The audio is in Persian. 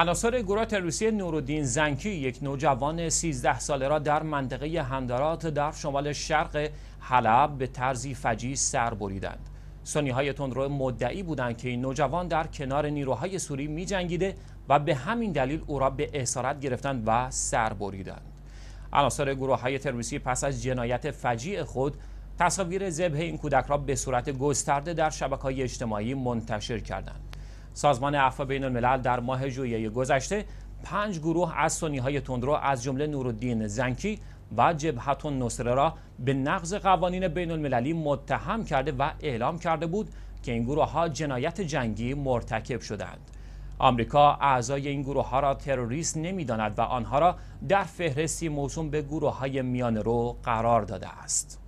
عناصر گروه تروریستی نورالدین زنکی یک نوجوان 13 ساله را در منطقه هندرات در شمال شرق حلب به طرزی فجی سر بریدند. سنی های تندرو مدعی بودند که این نوجوان در کنار نیروهای سوری می جنگیده و به همین دلیل او را به اسارت گرفتند و سر بریدند. عناصر گروه های تروریستی پس از جنایت فجیع خود تصاویر ذبح این کودک را به صورت گسترده در شبکه اجتماعی منتشر کردند. سازمان عفو بین الملل در ماه ژوئیه گذشته پنج گروه از سنی های تندرو از جمله نورالدین زنکی و جبهت النصره را به نقض قوانین بین المللی متهم کرده و اعلام کرده بود که این گروه ها جنایت جنگی مرتکب شدند. آمریکا اعضای این گروه ها را تروریست نمیداند و آنها را در فهرستی موسوم به گروه های میان رو قرار داده است.